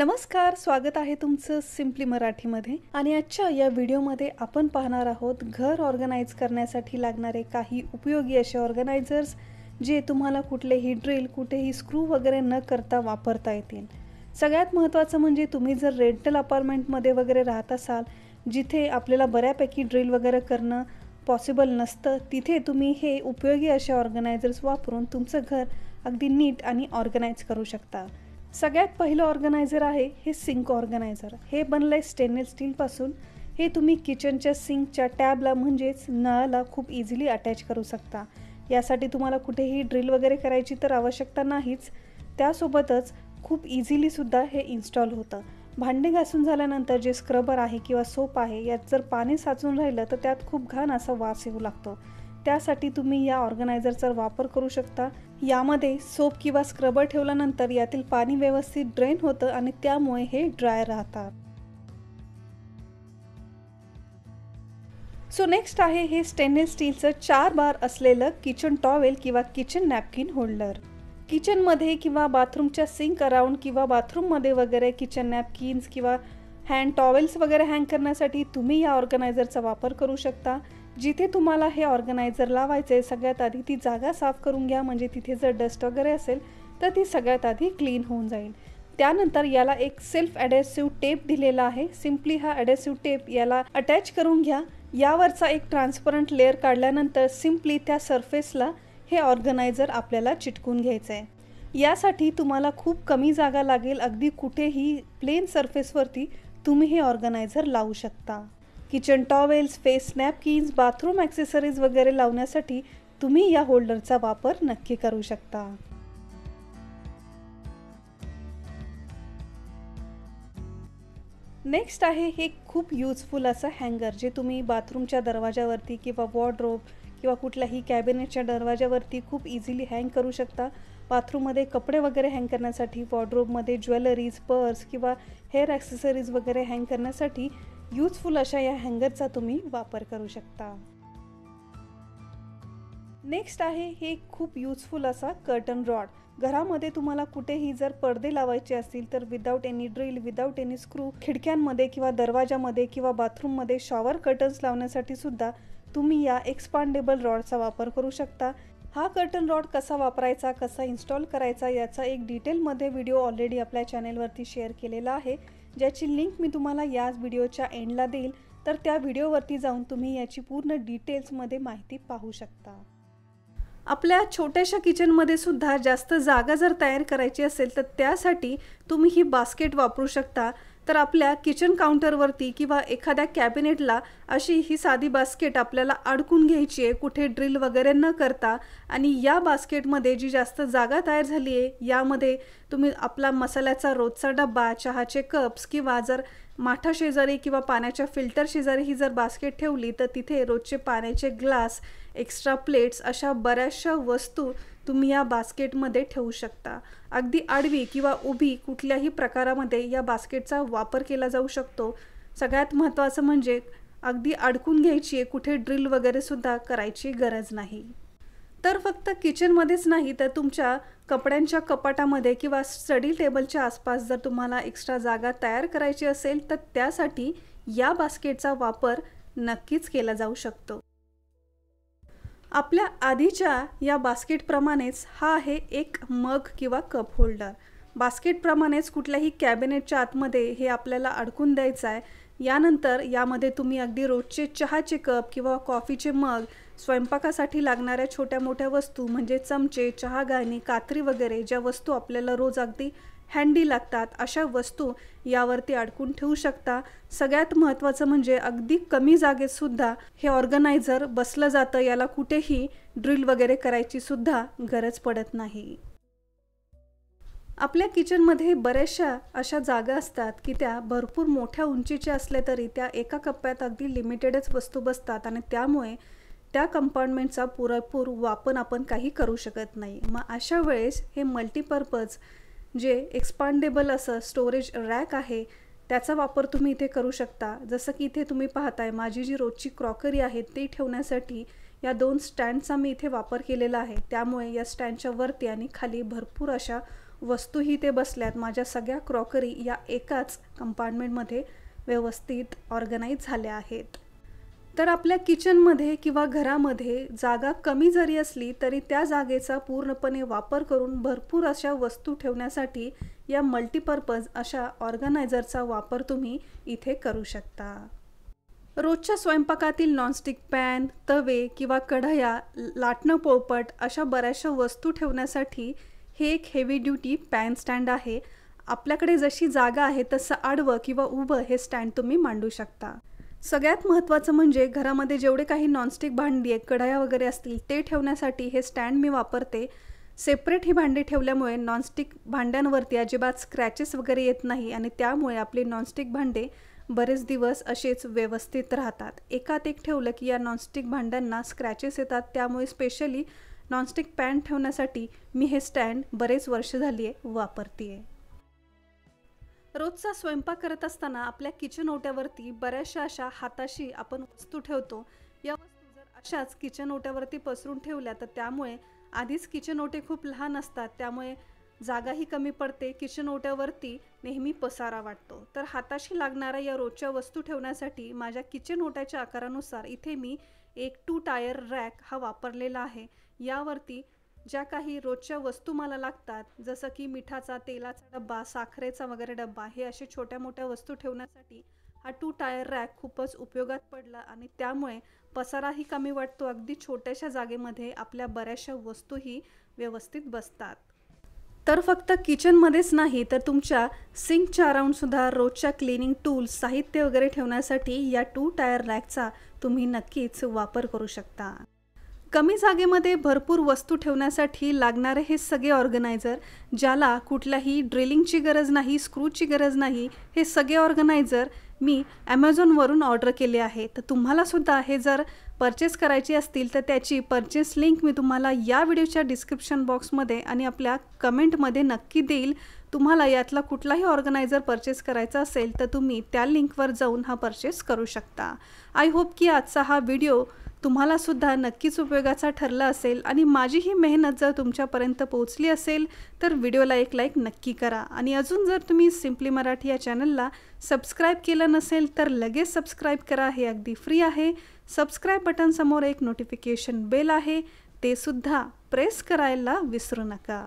नमस्कार स्वागत आहे तुमचं सिम्पली मराठीमध्ये आणि आजच्या या व्हिडिओमध्ये आपण पाहणार आहोत घर ऑर्गनाईज करण्यासाठी लागणारे काही उपयोगी असे ऑर्गनायझर्स जे तुम्हाला कुठलेही ड्रिल कुठेही स्क्रू वगैरे न करता वापरता येतील सगळ्यात महत्त्वाचं म्हणजे तुम्ही जर रेंटल अपार्टमेंटमध्ये वगैरे राहत असाल जिथे आपल्याला बऱ्यापैकी ड्रिल वगैरे करणं पॉसिबल नसतं तिथे तुम्ही हे उपयोगी असे ऑर्गनायझर्स वापरून तुमचं घर अगदी नीट आणि ऑर्गनाईज करू शकता सगळ्यात पहिलं ऑर्गनायझर आहे हे सिंक ऑर्गनायझर हे बनलं आहे स्टेनलेस स्टीलपासून हे तुम्ही किचनच्या सिंकच्या टॅबला म्हणजेच नळाला खूप इझिली अटॅच करू शकता यासाठी तुम्हाला कुठेही ड्रिल वगैरे करायची तर आवश्यकता नाहीच त्यासोबतच खूप इझिलीसुद्धा हे इन्स्टॉल होतं भांडे घासून झाल्यानंतर जे स्क्रबर आहे किंवा सोप आहे यात जर पाणी साचून राहिलं तर त्यात खूप घाण असा वास येऊ लागतो त्यासाठी तुम्ही या ऑर्गनायझरचा वापर करू शकता यामध्ये सोप किंवा स्क्रबर ठेवल्यानंतर यातील पाणी व्यवस्थित ड्रेन होतं आणि त्यामुळे हे ड्राय राहतात सो नेक्स्ट आहे हे स्टेनलेस स्टीलचं चार बार असलेलं किचन टॉवेल किंवा किचन नॅपकिन होल्डर किचनमध्ये किंवा बाथरूमच्या सिंक अराउंड किंवा बाथरूममध्ये वगैरे किचन नॅपकिन्स किंवा हँड टॉवेल्स वगैरे हँग करण्यासाठी तुम्ही या ऑर्गनायझरचा वापर करू शकता जिथे तुम्हाला हे ऑर्गनायझर लावायचे आहे सगळ्यात आधी ती जागा साफ करून घ्या म्हणजे तिथे जर डस्ट वगैरे असेल तर ती सगळ्यात आधी क्लीन होऊन जाईल त्यानंतर याला एक सेल्फ ॲडेसिव्ह टेप दिलेला आहे सिम्पली हा ॲडेसिव्ह टेप याला अटॅच करून घ्या यावरचा एक ट्रान्सपरंट लेअर काढल्यानंतर सिम्पली त्या सरफेसला हे ऑर्गनायझर आपल्याला चिटकून घ्यायचं आहे यासाठी तुम्हाला खूप कमी जागा लागेल अगदी कुठेही प्लेन सरफेसवरती तुम्ही हे ऑर्गनायझर लावू शकता kitchen towels face napkins bathroom accessories वगैरे लावण्यासाठी तुम्ही या होल्डरचा वापर नक्की करू शकता नेक्स्ट आहे हे खूप युजफुल असं हँगर जे तुम्ही बाथरूमच्या दरवाजावरती किंवा वॉर्ड्रोब किंवा कुठल्याही कॅबिनेटच्या दरवाजावरती खूप इझिली हँग करू शकता बाथरूममध्ये कपडे वगैरे हँग करण्यासाठी वॉर्ड्रोबमध्ये ज्वेलरीज पर्स किंवा हेअर ॲक्सेसरीज वगैरे हँग करण्यासाठी यूजफुल अशा या हँगरचा तुम्ही वापर करू शकता नेक्स्ट आहे हे खूप युजफुल असा कर्टन रॉड घरामध्ये तुम्हाला कुठेही जर पडदे लावायचे असतील तर without any drill without any screw खिडक्यांमध्ये किंवा दरवाजामध्ये किंवा बाथरूममध्ये शॉवर कर्टन्स लावण्यासाठी सुद्धा तुम्ही या एक्सपांडेबल रॉडचा वापर करू शकता हा कर्टन रॉड कसा वापरायचा कसा इन्स्टॉल करायचा याचा एक डिटेलमध्ये व्हिडिओ ऑलरेडी आपल्या चॅनेलवरती शेअर केलेला आहे ज्याची लिंक मी तुम्हाला याच व्हिडिओच्या एंडला देईल तर त्या व्हिडिओवरती जाऊन तुम्ही याची पूर्ण डिटेल्समध्ये माहिती पाहू शकता आपल्या छोट्याशा किचनमध्ये सुद्धा जास्त जागा जर तयार करायची असेल तर त्यासाठी तुम्ही ही बास्केट वापरू शकता तर आपल्या किचन काउंटरवरती किंवा एखाद्या कॅबिनेटला अशी ही साधी बास्केट आपल्याला अडकून घ्यायची आहे कुठे ड्रिल वगैरे न करता आणि या बास्केटमध्ये जी जास्त जागा तयार झाली आहे यामध्ये तुम्ही आपला मसाल्याचा रोजचा डब्बा चहाचे कप्स किंवा जर माठा शेजारी किंवा पाण्याच्या फिल्टर शेजारी ही जर बास्केट ठेवली तर तिथे रोजचे पाण्याचे ग्लास एक्स्ट्रा प्लेट्स अशा बऱ्याचशा वस्तू तुम्ही या बास्केटमध्ये ठेवू शकता अगदी आडवी किंवा उभी कुठल्याही प्रकारामध्ये या बास्केटचा वापर केला जाऊ शकतो सगळ्यात महत्त्वाचं म्हणजे अगदी अडकून घ्यायची आहे कुठे ड्रिल वगैरेसुद्धा करायची गरज नाही तर फक्त किचनमध्येच नाही तर तुमच्या कपड्यांच्या कपाटामध्ये किंवा स्टडी टेबलच्या आसपास जर तुम्हाला एक्स्ट्रा जागा तयार करायची असेल तर त्यासाठी या बास्केटचा वापर नक्कीच केला जाऊ शकतो आपल्या आधीच्या या बास्केटप्रमाणेच हा आहे एक मग किंवा कप होल्डर बास्केटप्रमाणेच कुठल्याही कॅबिनेटच्या आतमध्ये हे आपल्याला अडकून द्यायचं आहे यानंतर यामध्ये तुम्ही अगदी रोजचे चहाचे कप किंवा कॉफीचे मग स्वयंपाकासाठी लागणाऱ्या छोट्या मोठ्या वस्तू म्हणजे चमचे चहा गाणी कात्री वगैरे ज्या वस्तू आपल्याला रोज अगदी हँडी लागतात अशा वस्तू यावरती अडकून ठेवू शकता सगळ्यात महत्त्वाचं म्हणजे अगदी कमी सुद्धा हे ऑर्गनायझर बसलं जातं याला कुठेही ड्रिल वगैरे करायची सुद्धा गरज पडत नाही आपल्या किचनमध्ये बऱ्याचशा अशा जागा असतात की त्या भरपूर मोठ्या उंचीच्या असल्या तरी त्या एका कप्प्यात अगदी लिमिटेडच वस्तू बसतात आणि त्यामुळे त्या कंपार्टमेंटचा पुरेपूर वापर आपण काही करू शकत नाही मग अशा वेळेस हे मल्टीपर्पज जे एक्सपांडेबल असं स्टोरेज रॅक आहे त्याचा वापर तुम्ही इथे करू शकता जसं की इथे तुम्ही पाहताय माझी जी रोजची क्रॉकरी आहे ती ठेवण्यासाठी या दोन स्टँडचा मी इथे वापर केलेला आहे त्यामुळे या स्टँडच्या वरती आणि खाली भरपूर अशा वस्तूही ते बसल्यात माझ्या सगळ्या क्रॉकरी या एकाच कंपार्टमेंटमध्ये व्यवस्थित ऑर्गनाईज झाल्या आहेत तर आपल्या किचनमध्ये किंवा घरामध्ये जागा कमी जरी असली तरी त्या जागेचा पूर्णपणे वापर करून भरपूर अशा वस्तू ठेवण्यासाठी या मल्टीपर्पज अशा ऑर्गनायझरचा वापर तुम्ही इथे करू शकता रोजच्या स्वयंपाकातील नॉनस्टिक पॅन तवे किंवा कढया लाटणं पोपट अशा बऱ्याचशा वस्तू ठेवण्यासाठी हे एक हेवी ड्युटी पॅन स्टँड आहे आपल्याकडे जशी जागा आहे तसं आडवं किंवा उभं हे स्टँड तुम्ही मांडू शकता सगळ्यात महत्त्वाचं म्हणजे घरामध्ये जेवढे काही नॉनस्टिक भांडी आहेत कढाया वगैरे असतील ते ठेवण्यासाठी हे स्टँड मी वापरते सेपरेट ही भांडी ठेवल्यामुळे नॉनस्टिक भांड्यांवरती अजिबात स्क्रॅचेस वगैरे येत नाही आणि त्यामुळे आपले नॉनस्टिक भांडे बरेच दिवस असेच व्यवस्थित राहतात एकात एक ठेवलं की या नॉनस्टिक भांड्यांना स्क्रॅचेस येतात त्यामुळे स्पेशली नॉनस्टिक पॅन ठेवण्यासाठी मी हे स्टँड बरेच वर्ष झाली आहे वापरते आहे रोजचा स्वयंपाक करत असताना आपल्या किचन ओट्यावरती बऱ्याचशा अशा हाताशी आपण वस्तू ठेवतो या वस्तू जर अशाच किचन ओट्यावरती पसरून ठेवल्या तर त्यामुळे आधीच किचन ओटे खूप लहान असतात त्यामुळे जागाही कमी पडते किचन ओट्यावरती नेहमी पसारा वाटतो तर हाताशी लागणाऱ्या या रोजच्या वस्तू ठेवण्यासाठी माझ्या किचन ओट्याच्या आकारानुसार इथे मी एक टू टायर रॅक हा वापरलेला आहे यावरती ज्या काही रोजच्या वस्तू मला लागतात जसं की मिठाचा तेलाचा डब्बा साखरेचा वगैरे डब्बा हे असे छोट्या मोठ्या वस्तू ठेवण्यासाठी हा टू टायर रॅक खूपच उपयोगात पडला आणि त्यामुळे पसाराही कमी वाटतो अगदी छोट्याशा जागेमध्ये आपल्या बऱ्याचशा वस्तूही व्यवस्थित बसतात तर फक्त किचनमध्येच नाही तर तुमच्या सिंकच्या अराऊंडसुद्धा रोजच्या क्लिनिंग टूल्स साहित्य वगैरे ठेवण्यासाठी या टू टायर रॅकचा तुम्ही नक्कीच वापर करू शकता कमी जागेमध्ये भरपूर वस्तू ठेवण्यासाठी लागणारे हे सगळे ऑर्गनायझर ज्याला कुठल्याही ड्रिलिंगची गरज नाही स्क्रूची गरज नाही हे सगळे ऑर्गनायझर मी ॲमेझॉनवरून ऑर्डर केले आहे तर तुम्हालासुद्धा हे जर परचेस करायची असतील तर त्याची परचेस लिंक मी तुम्हाला या व्हिडिओच्या डिस्क्रिप्शन बॉक्समध्ये आणि आपल्या कमेंटमध्ये नक्की देईल तुम्हाला यातला कुठलाही ऑर्गनायझर परचेस करायचा असेल तर तुम्ही त्या लिंकवर जाऊन हा परचेस करू शकता आय होप की आजचा हा व्हिडिओ तुम्हालासुद्धा नक्कीच उपयोगाचा ठरला असेल आणि माझी ही मेहनत जर तुमच्यापर्यंत पोहोचली असेल तर व्हिडिओला एक लाईक नक्की करा आणि अजून जर तुम्ही सिम्पली मराठी या चॅनलला सबस्क्राईब केलं नसेल तर लगेच सबस्क्राईब करा हे अगदी फ्री आहे सबस्क्राईब बटनसमोर एक नोटिफिकेशन बेल आहे ते सुद्धा प्रेस करायला विसरू नका